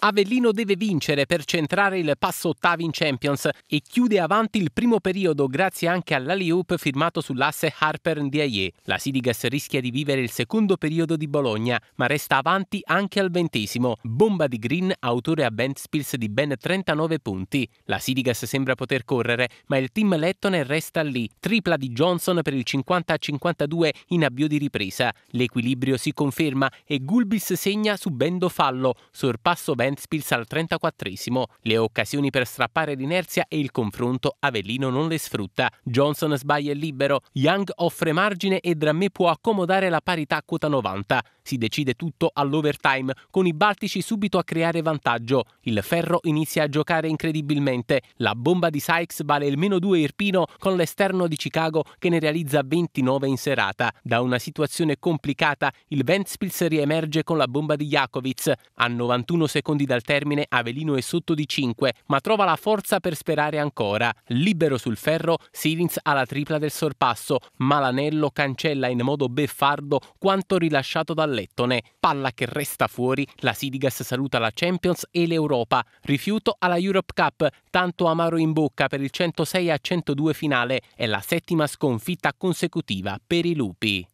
Avellino deve vincere per centrare il passo ottavi in Champions e chiude avanti il primo periodo grazie anche all'alley-oop firmato sull'asse Harper Ndiaye. La Sidigas rischia di vivere il secondo periodo di Bologna, ma resta avanti anche al ventesimo. Bomba di Green, autore a Bentspils di ben 39 punti. La Sidigas sembra poter correre, ma il team Lettone resta lì. Tripla di Johnson per il 50-52 in avvio di ripresa. L'equilibrio si conferma e Gulbis segna subendo fallo. Sorpasso Bentspils Ventspils al 34esimo. Le occasioni per strappare l'inerzia e il confronto Avellino non le sfrutta. Johnson sbaglia il libero, Young offre margine e Drammè può accomodare la parità a quota 90. Si decide tutto all'overtime, con i Baltici subito a creare vantaggio. Il Ferro inizia a giocare incredibilmente. La bomba di Sykes vale il meno 2 Irpino con l'esterno di Chicago che ne realizza 29 in serata. Da una situazione complicata, il Ventspils riemerge con la bomba di Jakovic. A 91 secondi secondi dal termine Avelino è sotto di 5, ma trova la forza per sperare ancora. Libero sul ferro, Sirins ha la tripla del sorpasso, ma l'anello cancella in modo beffardo quanto rilasciato da Lettone. Palla che resta fuori, la Sidigas saluta la Champions e l'Europa. Rifiuto alla Europe Cup, tanto amaro in bocca per il 106 a 102 finale, è la settima sconfitta consecutiva per i lupi.